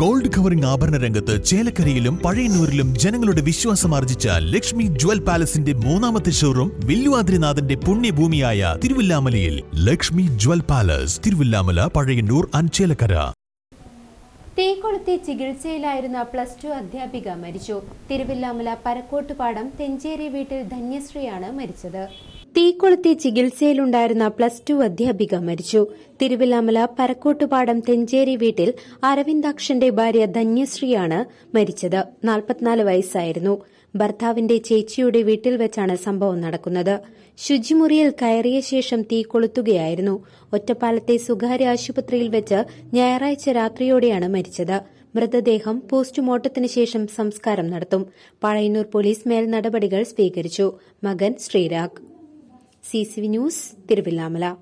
gold covering ആഭരണ രംഗത്ത് ചേലക്കരയിലും പഴയന്നൂരിലും ജനങ്ങളുടെ വിശ്വാസം ആർജിച്ച ലക്ഷ്മി ജ്വൽ പാലസിന്റെ മൂന്നാമത്തെ ഷോറൂം വില്ലുവാദ്രിനാഥന്റെ പുണ്യഭൂമിയായ തിരുവല്ലാമലയിൽ ലക്ഷ്മി ജ്വൽ പാലസ് തിരുവല്ലാമല പഴയന്നൂർ അഞ്ചേലക്കര തീകൊളുത്തി ചികിത്സയിലായിരുന്ന പ്ലസ് ടു അധ്യാപിക മരിച്ചു തിരുവില്ലാമല പരക്കോട്ടുപാടം തെഞ്ചേരി വീട്ടിൽ ധന്യശ്രീയാണ് മരിച്ചത് തീക്കൊളുത്തി ചികിത്സയിലുണ്ടായിരുന്ന പ്ലസ് ടു അധ്യാപിക മരിച്ചു തിരുവിലാമല പരക്കോട്ടുപാടം തെഞ്ചേരി വീട്ടിൽ അരവിന്ദാക്ഷന്റെ ഭാര്യ ധന്യശ്രീയാണ് മരിച്ചത് നാൽപ്പത്തിനാല് വയസ്സായിരുന്നു ഭർത്താവിന്റെ ചേച്ചിയുടെ വീട്ടിൽ വെച്ചാണ് സംഭവം നടക്കുന്നത് ശുചിമുറിയിൽ കയറിയ ശേഷം തീ കൊളുത്തുകയായിരുന്നു ഒറ്റപ്പാലത്തെ സ്വകാര്യ ആശുപത്രിയിൽ വെച്ച് ഞായറാഴ്ച രാത്രിയോടെയാണ് മരിച്ചത് മൃതദേഹം പോസ്റ്റ്മോർട്ടത്തിന് ശേഷം സംസ്കാരം നടത്തും പഴയന്നൂർ പോലീസ് മേൽ നടപടികൾ സ്വീകരിച്ചു മകൻ Sreerag C C V news Thiruvilwamala